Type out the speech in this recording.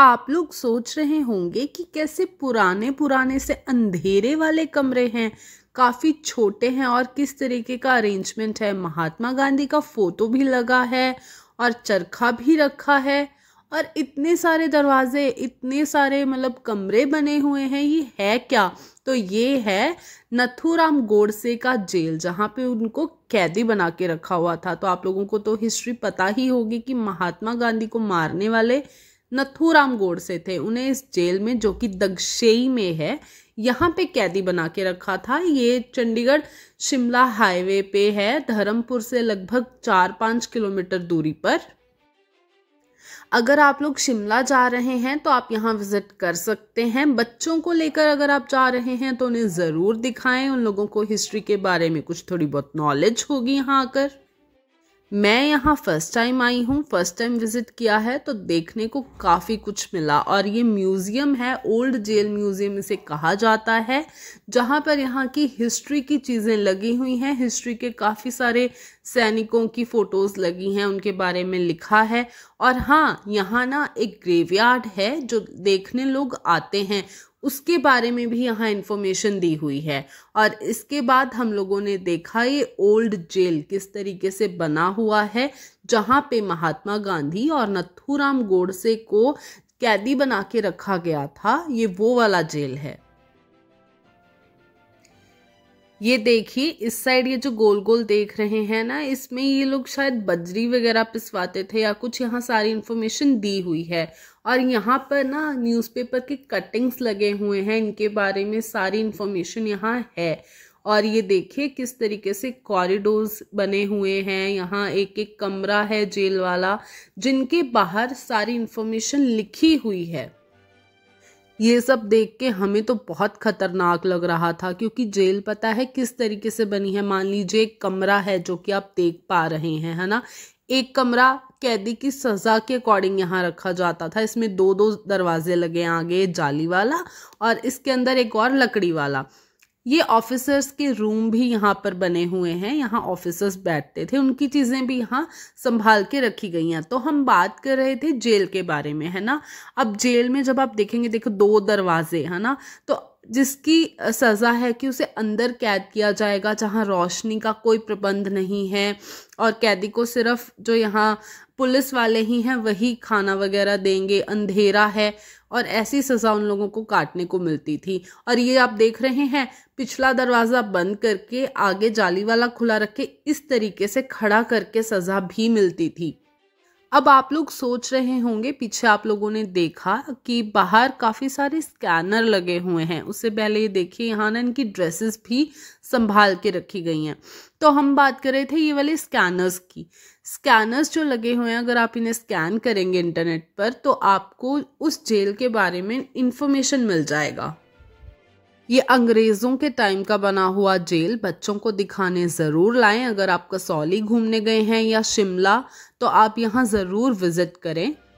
आप लोग सोच रहे होंगे कि कैसे पुराने पुराने से अंधेरे वाले कमरे हैं काफ़ी छोटे हैं और किस तरीके का अरेंजमेंट है महात्मा गांधी का फ़ोटो भी लगा है और चरखा भी रखा है और इतने सारे दरवाजे इतने सारे मतलब कमरे बने हुए हैं ये है क्या तो ये है नथुराम गोडसे का जेल जहाँ पे उनको कैदी बना के रखा हुआ था तो आप लोगों को तो हिस्ट्री पता ही होगी कि महात्मा गांधी को मारने वाले नथुराम गोडसे थे उन्हें इस जेल में जो कि दगशेई में है यहाँ पे कैदी बना के रखा था ये चंडीगढ़ शिमला हाईवे पे है धर्मपुर से लगभग चार पाँच किलोमीटर दूरी पर अगर आप लोग शिमला जा रहे हैं तो आप यहाँ विज़िट कर सकते हैं बच्चों को लेकर अगर आप जा रहे हैं तो उन्हें ज़रूर दिखाएं उन लोगों को हिस्ट्री के बारे में कुछ थोड़ी बहुत नॉलेज होगी यहाँ आकर मैं यहाँ फ़र्स्ट टाइम आई हूँ फ़र्स्ट टाइम विज़िट किया है तो देखने को काफ़ी कुछ मिला और ये म्यूज़ियम है ओल्ड जेल म्यूज़ियम इसे कहा जाता है जहाँ पर यहाँ की हिस्ट्री की चीज़ें लगी हुई हैं हिस्ट्री के काफ़ी सारे सैनिकों की फ़ोटोज़ लगी हैं उनके बारे में लिखा है और हाँ यहाँ ना एक ग्रेवयार्ड है जो देखने लोग आते हैं उसके बारे में भी यहाँ इन्फॉर्मेशन दी हुई है और इसके बाद हम लोगों ने देखा ये ओल्ड जेल किस तरीके से बना हुआ है जहाँ पे महात्मा गांधी और नथुराम गोडसे को कैदी बना के रखा गया था ये वो वाला जेल है ये देखिए इस साइड ये जो गोल गोल देख रहे हैं ना इसमें ये लोग शायद बजरी वगैरह पिसवाते थे या कुछ यहाँ सारी इन्फॉर्मेशन दी हुई है और यहाँ पर ना न्यूज़पेपर के कटिंग्स लगे हुए हैं इनके बारे में सारी इन्फॉर्मेशन यहाँ है और ये देखिए किस तरीके से कॉरिडोर्स बने हुए हैं यहाँ एक एक कमरा है जेल वाला जिनके बाहर सारी इन्फॉर्मेशन लिखी हुई है ये सब देख के हमें तो बहुत खतरनाक लग रहा था क्योंकि जेल पता है किस तरीके से बनी है मान लीजिए एक कमरा है जो कि आप देख पा रहे हैं है ना एक कमरा कैदी की सज़ा के अकॉर्डिंग यहाँ रखा जाता था इसमें दो दो दरवाजे लगे आगे जाली वाला और इसके अंदर एक और लकड़ी वाला ये ऑफिसर्स के रूम भी यहाँ पर बने हुए हैं यहाँ ऑफिसर्स बैठते थे उनकी चीज़ें भी यहाँ संभाल के रखी गई हैं तो हम बात कर रहे थे जेल के बारे में है ना अब जेल में जब आप देखेंगे देखो दो दरवाजे है ना तो जिसकी सज़ा है कि उसे अंदर कैद किया जाएगा जहाँ रोशनी का कोई प्रबंध नहीं है और कैदी को सिर्फ जो यहाँ पुलिस वाले ही हैं वही खाना वगैरह देंगे अंधेरा है और ऐसी सज़ा उन लोगों को काटने को मिलती थी और ये आप देख रहे हैं पिछला दरवाज़ा बंद करके आगे जाली वाला खुला रख के इस तरीके से खड़ा करके सज़ा भी मिलती थी अब आप लोग सोच रहे होंगे पीछे आप लोगों ने देखा कि बाहर काफ़ी सारे स्कैनर लगे हुए हैं उससे पहले ये देखिए यहाँ ना इनकी ड्रेसेस भी संभाल के रखी गई हैं तो हम बात कर रहे थे ये वाले स्कैनर्स की स्कैनर्स जो लगे हुए हैं अगर आप इन्हें स्कैन करेंगे इंटरनेट पर तो आपको उस जेल के बारे में इन्फॉर्मेशन मिल जाएगा ये अंग्रेज़ों के टाइम का बना हुआ जेल बच्चों को दिखाने ज़रूर लाएं अगर आप कसौली घूमने गए हैं या शिमला तो आप यहाँ ज़रूर विज़िट करें